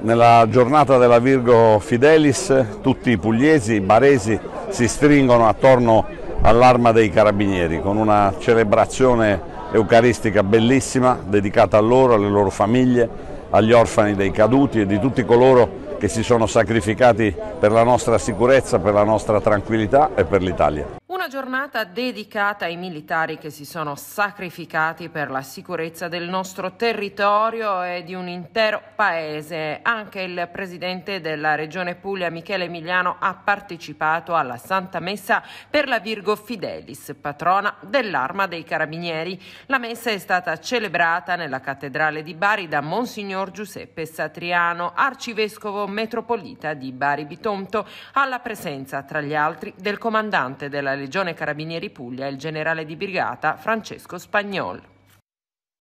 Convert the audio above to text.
Nella giornata della Virgo Fidelis tutti i pugliesi, i baresi si stringono attorno all'arma dei carabinieri con una celebrazione eucaristica bellissima dedicata a loro, alle loro famiglie, agli orfani dei caduti e di tutti coloro che si sono sacrificati per la nostra sicurezza, per la nostra tranquillità e per l'Italia giornata dedicata ai militari che si sono sacrificati per la sicurezza del nostro territorio e di un intero paese. Anche il presidente della Regione Puglia, Michele Emiliano, ha partecipato alla Santa Messa per la Virgo Fidelis, patrona dell'Arma dei Carabinieri. La messa è stata celebrata nella Cattedrale di Bari da Monsignor Giuseppe Satriano, arcivescovo metropolita di Bari Bitonto, alla presenza, tra gli altri, del comandante della Legione Stagione Carabinieri Puglia il generale di brigata Francesco Spagnol.